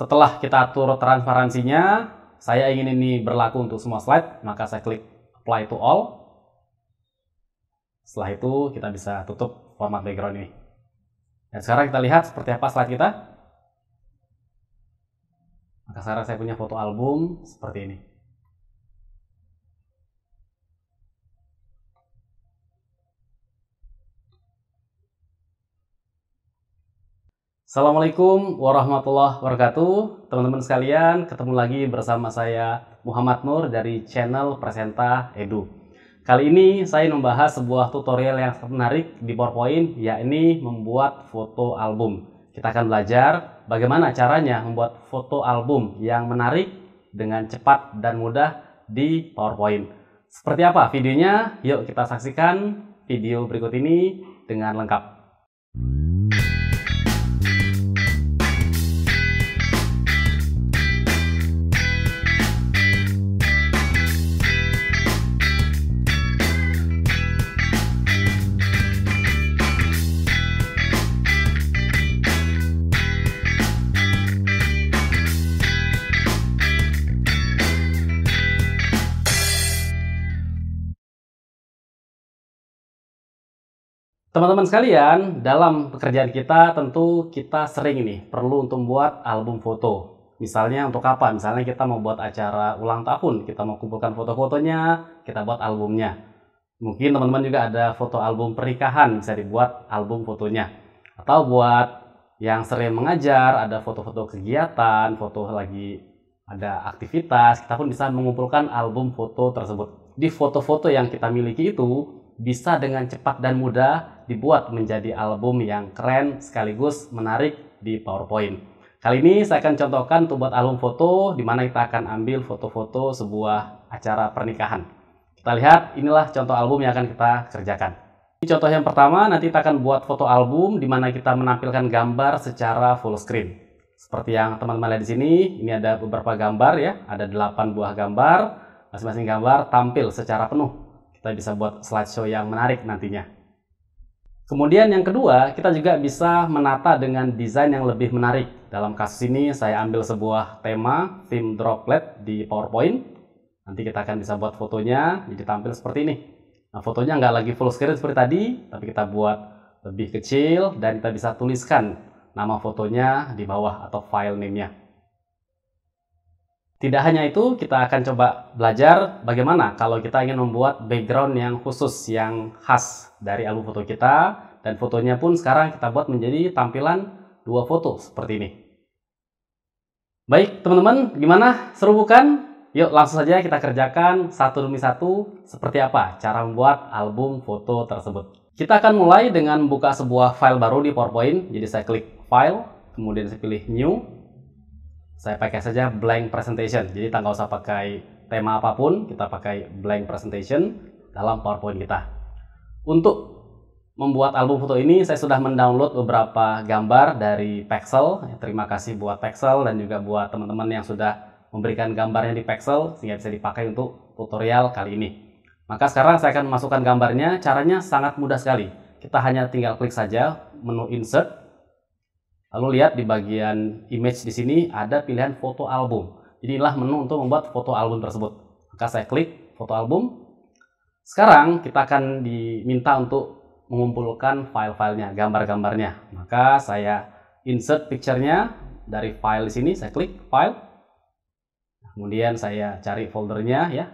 Setelah kita atur transparansinya, saya ingin ini berlaku untuk semua slide, maka saya klik apply to all. Setelah itu kita bisa tutup format background ini. Dan sekarang kita lihat seperti apa slide kita. Maka sekarang saya punya foto album seperti ini. Assalamualaikum warahmatullahi wabarakatuh. Teman-teman sekalian, ketemu lagi bersama saya Muhammad Nur dari channel Presenta Edu. Kali ini saya membahas sebuah tutorial yang menarik di PowerPoint, yakni membuat foto album. Kita akan belajar bagaimana caranya membuat foto album yang menarik dengan cepat dan mudah di PowerPoint. Seperti apa videonya? Yuk kita saksikan video berikut ini dengan lengkap. Teman-teman sekalian, dalam pekerjaan kita tentu kita sering ini perlu untuk membuat album foto. Misalnya untuk apa? Misalnya kita mau buat acara ulang tahun, kita mau kumpulkan foto-fotonya, kita buat albumnya. Mungkin teman-teman juga ada foto album pernikahan, bisa dibuat album fotonya. Atau buat yang sering mengajar, ada foto-foto kegiatan, foto lagi ada aktivitas, kita pun bisa mengumpulkan album foto tersebut. Di foto-foto yang kita miliki itu bisa dengan cepat dan mudah dibuat menjadi album yang keren sekaligus menarik di PowerPoint. Kali ini saya akan contohkan untuk buat album foto di mana kita akan ambil foto-foto sebuah acara pernikahan. Kita lihat inilah contoh album yang akan kita kerjakan. Ini contoh yang pertama nanti kita akan buat foto album di mana kita menampilkan gambar secara full screen. Seperti yang teman-teman lihat di sini, ini ada beberapa gambar ya, ada 8 buah gambar, masing-masing gambar tampil secara penuh. Kita bisa buat slideshow yang menarik nantinya. Kemudian yang kedua, kita juga bisa menata dengan desain yang lebih menarik. Dalam kasus ini saya ambil sebuah tema, theme droplet di PowerPoint. Nanti kita akan bisa buat fotonya, jadi tampil seperti ini. Nah, fotonya nggak lagi full screen seperti tadi, tapi kita buat lebih kecil dan kita bisa tuliskan nama fotonya di bawah atau file name-nya. Tidak hanya itu, kita akan coba belajar bagaimana kalau kita ingin membuat background yang khusus, yang khas dari album foto kita. Dan fotonya pun sekarang kita buat menjadi tampilan dua foto seperti ini. Baik, teman-teman, gimana? Seru bukan? Yuk langsung saja kita kerjakan satu demi satu seperti apa cara membuat album foto tersebut. Kita akan mulai dengan membuka sebuah file baru di PowerPoint. Jadi saya klik File, kemudian saya pilih New, saya pakai saja blank presentation. Jadi tak usah pakai tema apapun, kita pakai blank presentation dalam PowerPoint kita. Untuk membuat album foto ini, saya sudah mendownload beberapa gambar dari Pexel. Terima kasih buat Pexel dan juga buat teman-teman yang sudah memberikan gambarnya di Pexel sehingga bisa dipakai untuk tutorial kali ini. Maka sekarang saya akan masukkan gambarnya. Caranya sangat mudah sekali. Kita hanya tinggal klik saja menu insert Lalu lihat di bagian image di sini ada pilihan foto album. Jadi inilah menu untuk membuat foto album tersebut. Maka saya klik foto album. Sekarang kita akan diminta untuk mengumpulkan file-filenya, gambar-gambarnya. Maka saya insert picture-nya dari file di sini, saya klik file. Kemudian saya cari foldernya ya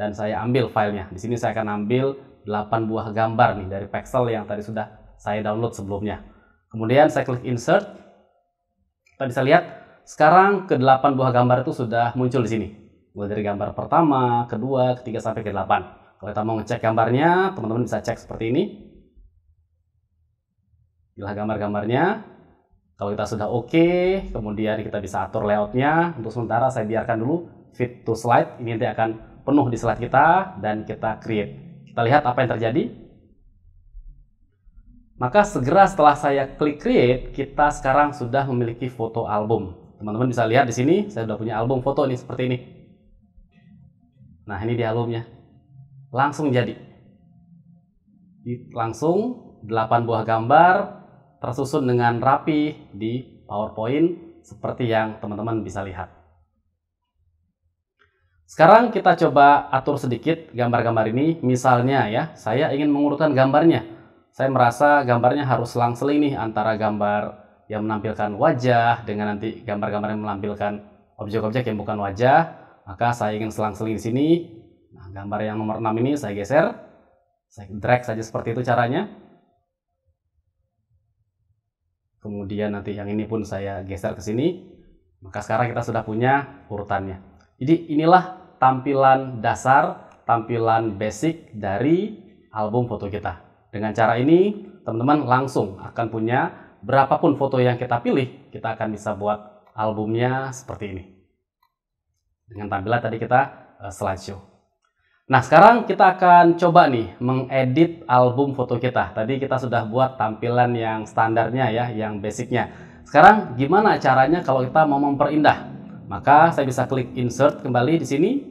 dan saya ambil filenya. Di sini saya akan ambil 8 buah gambar nih dari pixel yang tadi sudah saya download sebelumnya. Kemudian saya klik insert. Kita bisa lihat sekarang ke-8 buah gambar itu sudah muncul di sini. Mulai dari gambar pertama, kedua, ketiga sampai ke-8. Kalau kita mau ngecek gambarnya, teman-teman bisa cek seperti ini. Inilah gambar-gambarnya. Kalau kita sudah oke, okay, kemudian kita bisa atur layoutnya. Untuk sementara saya biarkan dulu fit to slide. Ini nanti akan penuh di slide kita dan kita create. Kita lihat apa yang terjadi. Maka segera setelah saya klik create, kita sekarang sudah memiliki foto album. Teman-teman bisa lihat di sini, saya sudah punya album foto ini seperti ini. Nah, ini di albumnya. Langsung jadi. Langsung 8 buah gambar tersusun dengan rapi di PowerPoint seperti yang teman-teman bisa lihat. Sekarang kita coba atur sedikit gambar-gambar ini. Misalnya ya, saya ingin mengurutkan gambarnya saya merasa gambarnya harus selang-seling nih antara gambar yang menampilkan wajah dengan nanti gambar-gambar yang menampilkan objek-objek yang bukan wajah. Maka saya ingin selang-seling di sini. Nah, gambar yang nomor 6 ini saya geser. Saya drag saja seperti itu caranya. Kemudian nanti yang ini pun saya geser ke sini. Maka sekarang kita sudah punya urutannya. Jadi inilah tampilan dasar, tampilan basic dari album foto kita. Dengan cara ini, teman-teman langsung akan punya berapapun foto yang kita pilih, kita akan bisa buat albumnya seperti ini. Dengan tampilan tadi kita uh, slideshow. Nah, sekarang kita akan coba nih mengedit album foto kita. Tadi kita sudah buat tampilan yang standarnya ya, yang basicnya. Sekarang gimana caranya kalau kita mau memperindah? Maka saya bisa klik insert kembali di sini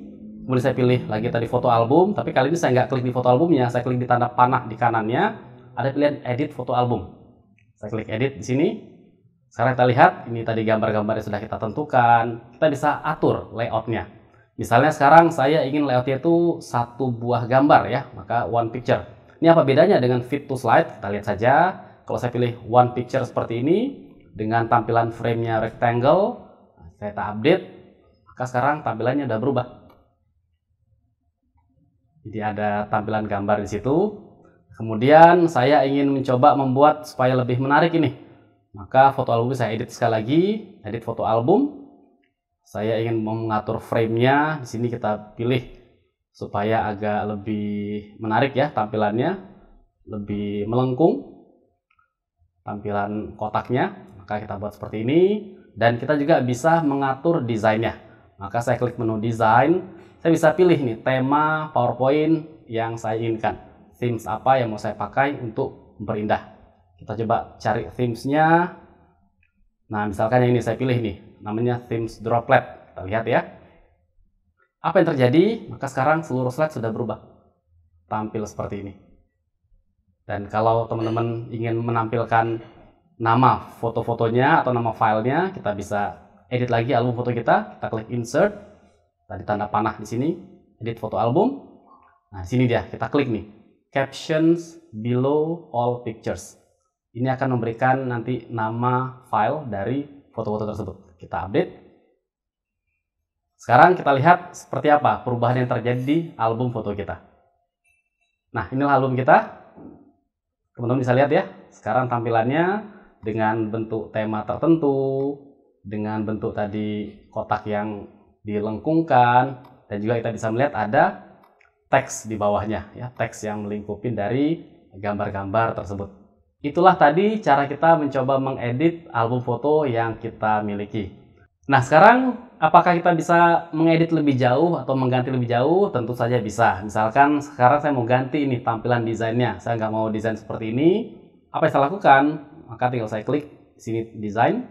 Kemudian saya pilih lagi tadi foto album, tapi kali ini saya nggak klik di foto albumnya, saya klik di tanda panah di kanannya, ada pilihan edit foto album. Saya klik edit di sini. Sekarang kita lihat, ini tadi gambar-gambar yang sudah kita tentukan. Kita bisa atur layoutnya. Misalnya sekarang saya ingin layoutnya itu satu buah gambar ya, maka one picture. Ini apa bedanya dengan fit to slide? Kita lihat saja. Kalau saya pilih one picture seperti ini, dengan tampilan framenya rectangle, saya tak update, maka sekarang tampilannya sudah berubah. Jadi ada tampilan gambar di situ. Kemudian saya ingin mencoba membuat supaya lebih menarik ini. Maka foto album saya edit sekali lagi, edit foto album. Saya ingin mengatur framenya. Di sini kita pilih supaya agak lebih menarik ya tampilannya, lebih melengkung tampilan kotaknya. Maka kita buat seperti ini dan kita juga bisa mengatur desainnya. Maka saya klik menu design saya bisa pilih nih tema PowerPoint yang saya inginkan. Themes apa yang mau saya pakai untuk berindah Kita coba cari themesnya. Nah, misalkan yang ini saya pilih nih, namanya themes droplet. Kita lihat ya. Apa yang terjadi? Maka sekarang seluruh slide sudah berubah. Tampil seperti ini. Dan kalau teman-teman ingin menampilkan nama foto-fotonya atau nama filenya, kita bisa edit lagi album foto kita. Kita klik insert, tadi nah, tanda panah di sini edit foto album nah sini dia kita klik nih captions below all pictures ini akan memberikan nanti nama file dari foto-foto tersebut kita update sekarang kita lihat seperti apa perubahan yang terjadi di album foto kita nah inilah album kita teman-teman bisa lihat ya sekarang tampilannya dengan bentuk tema tertentu dengan bentuk tadi kotak yang dilengkungkan dan juga kita bisa melihat ada teks di bawahnya ya teks yang melingkupin dari gambar-gambar tersebut itulah tadi cara kita mencoba mengedit album foto yang kita miliki nah sekarang apakah kita bisa mengedit lebih jauh atau mengganti lebih jauh tentu saja bisa misalkan sekarang saya mau ganti ini tampilan desainnya saya nggak mau desain seperti ini apa yang saya lakukan maka tinggal saya klik sini desain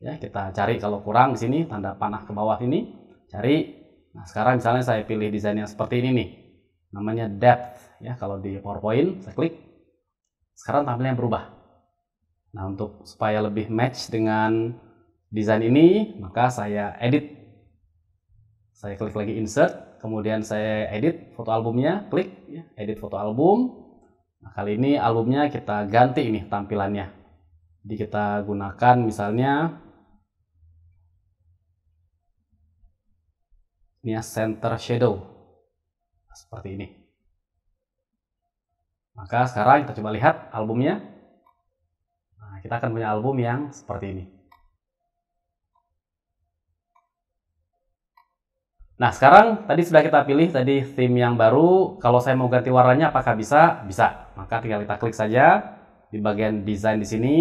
ya kita cari kalau kurang di sini tanda panah ke bawah ini cari nah sekarang misalnya saya pilih desain yang seperti ini nih namanya depth ya kalau di powerpoint saya klik sekarang tampilannya berubah nah untuk supaya lebih match dengan desain ini maka saya edit saya klik lagi insert kemudian saya edit foto albumnya klik ya, edit foto album nah, kali ini albumnya kita ganti ini tampilannya jadi kita gunakan misalnya ini center shadow nah, seperti ini maka sekarang kita coba lihat albumnya nah, kita akan punya album yang seperti ini nah sekarang tadi sudah kita pilih tadi theme yang baru kalau saya mau ganti warnanya apakah bisa? bisa maka tinggal kita klik saja di bagian desain di sini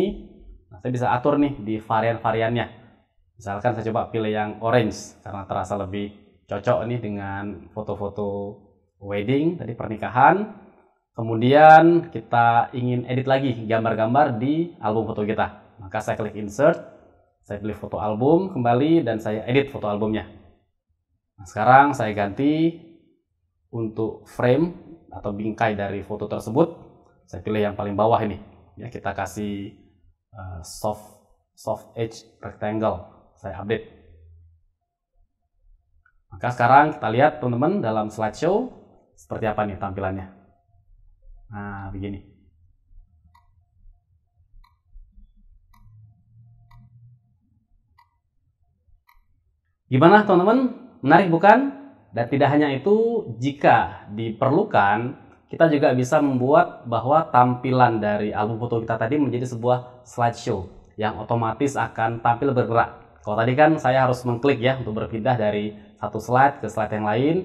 nah, saya bisa atur nih di varian-variannya misalkan saya coba pilih yang orange karena terasa lebih cocok nih dengan foto-foto wedding tadi pernikahan kemudian kita ingin edit lagi gambar-gambar di album foto kita maka saya klik insert saya pilih foto album kembali dan saya edit foto albumnya nah, sekarang saya ganti untuk frame atau bingkai dari foto tersebut saya pilih yang paling bawah ini ya kita kasih uh, soft soft edge rectangle saya update maka sekarang kita lihat teman-teman dalam slideshow seperti apa nih tampilannya. Nah, begini. Gimana teman-teman? Menarik bukan? Dan tidak hanya itu, jika diperlukan, kita juga bisa membuat bahwa tampilan dari album foto kita tadi menjadi sebuah slideshow yang otomatis akan tampil bergerak. Kalau tadi kan saya harus mengklik ya untuk berpindah dari satu slide ke slide yang lain.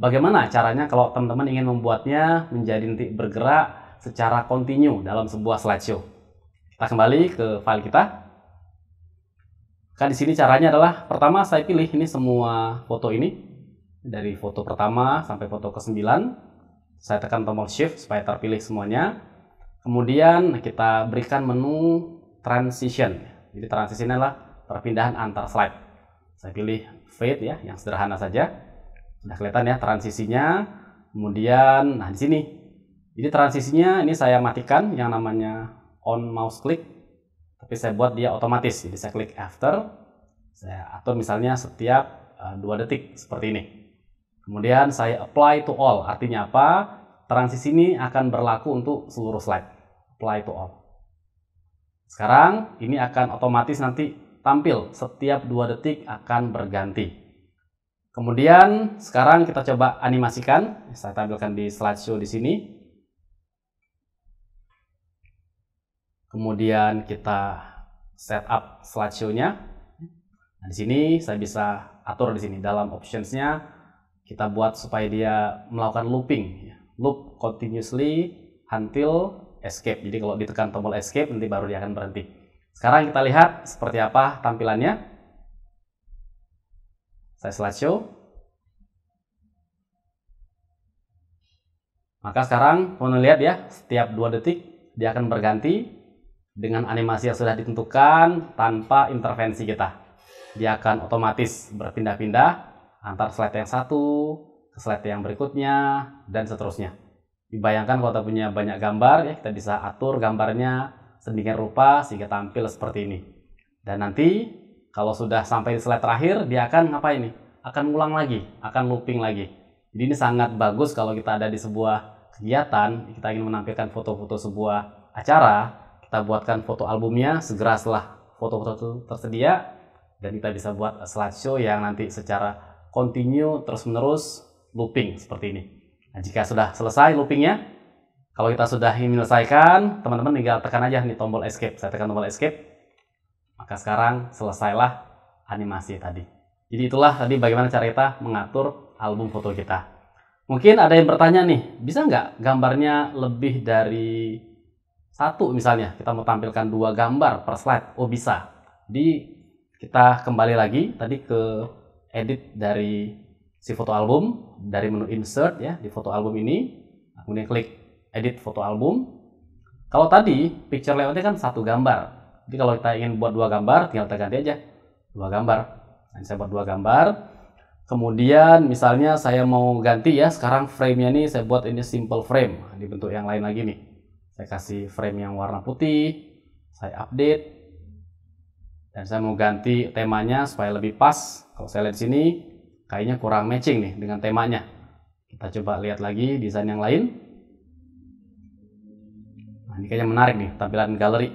Bagaimana caranya kalau teman-teman ingin membuatnya menjadi nanti bergerak secara kontinu dalam sebuah slideshow? Kita kembali ke file kita. Kan di sini caranya adalah pertama saya pilih ini semua foto ini dari foto pertama sampai foto ke-9. Saya tekan tombol shift supaya terpilih semuanya. Kemudian kita berikan menu transition. Jadi transition adalah perpindahan antar slide. Saya pilih fade ya, yang sederhana saja. Sudah kelihatan ya transisinya. Kemudian, nah di sini. Ini transisinya, ini saya matikan yang namanya on mouse click. Tapi saya buat dia otomatis. Jadi saya klik after. Saya atur misalnya setiap eh, dua uh, detik seperti ini. Kemudian saya apply to all. Artinya apa? Transisi ini akan berlaku untuk seluruh slide. Apply to all. Sekarang ini akan otomatis nanti tampil setiap 2 detik akan berganti. Kemudian sekarang kita coba animasikan. Saya tampilkan di slideshow di sini. Kemudian kita setup slideshow-nya. Nah, di sini saya bisa atur di sini dalam options-nya kita buat supaya dia melakukan looping. Loop continuously until escape. Jadi kalau ditekan tombol escape nanti baru dia akan berhenti. Sekarang kita lihat seperti apa tampilannya. Saya slideshow. Maka sekarang kamu lihat ya, setiap 2 detik dia akan berganti dengan animasi yang sudah ditentukan tanpa intervensi kita. Dia akan otomatis berpindah-pindah antar slide yang satu ke slide yang berikutnya dan seterusnya. Dibayangkan kalau kita punya banyak gambar ya kita bisa atur gambarnya sedemikian rupa sehingga tampil seperti ini. Dan nanti kalau sudah sampai di slide terakhir, dia akan ngapain nih? Akan ngulang lagi, akan looping lagi. Jadi ini sangat bagus kalau kita ada di sebuah kegiatan, kita ingin menampilkan foto-foto sebuah acara, kita buatkan foto albumnya segera setelah foto-foto itu tersedia dan kita bisa buat slideshow yang nanti secara continue terus-menerus looping seperti ini. Nah, jika sudah selesai loopingnya, kalau kita sudah menyelesaikan, teman-teman tinggal tekan aja nih tombol escape. Saya tekan tombol escape. Maka sekarang selesailah animasi tadi. Jadi itulah tadi bagaimana cara kita mengatur album foto kita. Mungkin ada yang bertanya nih, bisa nggak gambarnya lebih dari satu misalnya? Kita mau tampilkan dua gambar per slide. Oh bisa. Jadi kita kembali lagi tadi ke edit dari si foto album dari menu insert ya di foto album ini. Kemudian klik edit foto album. Kalau tadi picture layoutnya kan satu gambar. Jadi kalau kita ingin buat dua gambar, tinggal kita ganti aja dua gambar. Dan nah, saya buat dua gambar. Kemudian misalnya saya mau ganti ya, sekarang frame-nya ini saya buat ini simple frame di nah, bentuk yang lain lagi nih. Saya kasih frame yang warna putih, saya update. Dan saya mau ganti temanya supaya lebih pas. Kalau saya lihat di sini, kayaknya kurang matching nih dengan temanya. Kita coba lihat lagi desain yang lain. Nah, ini kayaknya menarik nih tampilan galeri.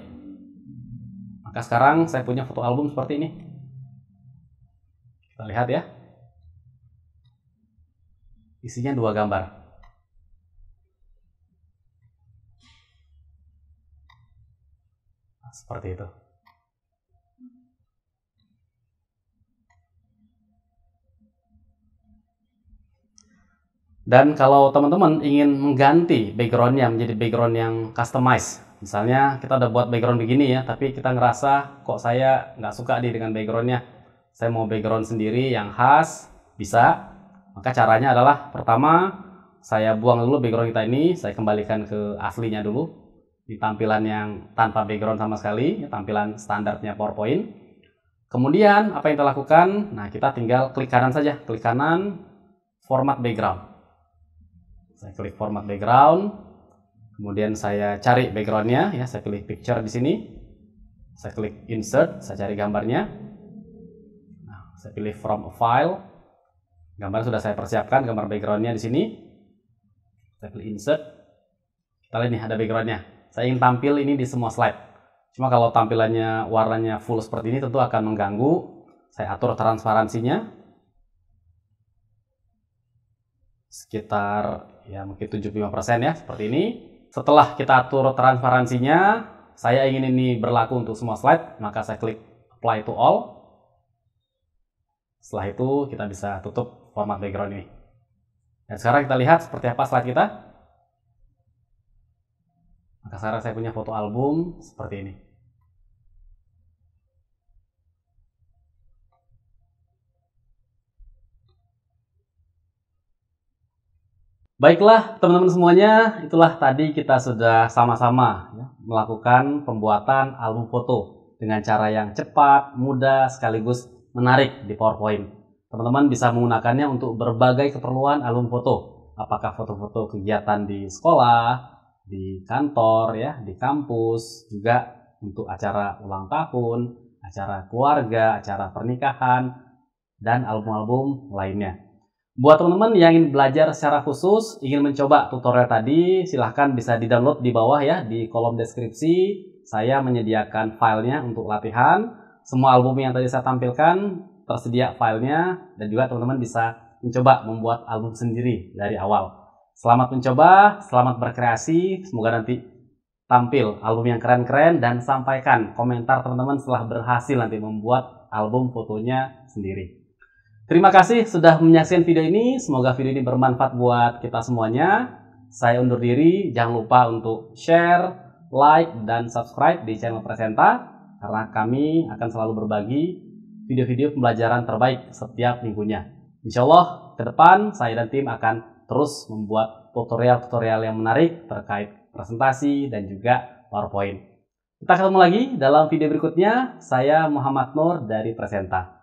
Maka sekarang saya punya foto album seperti ini. Kita lihat ya. Isinya dua gambar. Nah, seperti itu. Dan kalau teman-teman ingin mengganti backgroundnya menjadi background yang customized, misalnya kita udah buat background begini ya, tapi kita ngerasa kok saya nggak suka di dengan backgroundnya, saya mau background sendiri yang khas, bisa. Maka caranya adalah pertama saya buang dulu background kita ini, saya kembalikan ke aslinya dulu di tampilan yang tanpa background sama sekali, tampilan standarnya PowerPoint. Kemudian apa yang kita lakukan? Nah kita tinggal klik kanan saja, klik kanan, format background. Saya klik format background, kemudian saya cari backgroundnya, ya, saya klik picture di sini, saya klik insert, saya cari gambarnya, nah, saya pilih from a file, gambar sudah saya persiapkan, gambar backgroundnya di sini, saya klik insert, kita lihat nih ada backgroundnya. Saya ingin tampil ini di semua slide. Cuma kalau tampilannya warnanya full seperti ini tentu akan mengganggu. Saya atur transparansinya, sekitar ya mungkin 75% ya seperti ini. Setelah kita atur transparansinya, saya ingin ini berlaku untuk semua slide, maka saya klik apply to all. Setelah itu kita bisa tutup format background ini. Dan sekarang kita lihat seperti apa slide kita. Maka sekarang saya punya foto album seperti ini. Baiklah, teman-teman semuanya, itulah tadi kita sudah sama-sama ya, melakukan pembuatan album foto dengan cara yang cepat, mudah, sekaligus menarik di PowerPoint. Teman-teman bisa menggunakannya untuk berbagai keperluan album foto, apakah foto-foto kegiatan di sekolah, di kantor, ya, di kampus, juga untuk acara ulang tahun, acara keluarga, acara pernikahan, dan album-album lainnya. Buat teman-teman yang ingin belajar secara khusus, ingin mencoba tutorial tadi, silahkan bisa di-download di bawah ya, di kolom deskripsi. Saya menyediakan filenya untuk latihan. Semua album yang tadi saya tampilkan, tersedia filenya. Dan juga teman-teman bisa mencoba membuat album sendiri dari awal. Selamat mencoba, selamat berkreasi. Semoga nanti tampil album yang keren-keren dan sampaikan komentar teman-teman setelah berhasil nanti membuat album fotonya sendiri. Terima kasih sudah menyaksikan video ini. Semoga video ini bermanfaat buat kita semuanya. Saya undur diri. Jangan lupa untuk share, like, dan subscribe di channel Presenta. Karena kami akan selalu berbagi video-video pembelajaran terbaik setiap minggunya. Insya Allah, ke depan saya dan tim akan terus membuat tutorial-tutorial yang menarik terkait presentasi dan juga PowerPoint. Kita ketemu lagi dalam video berikutnya. Saya Muhammad Nur dari Presenta.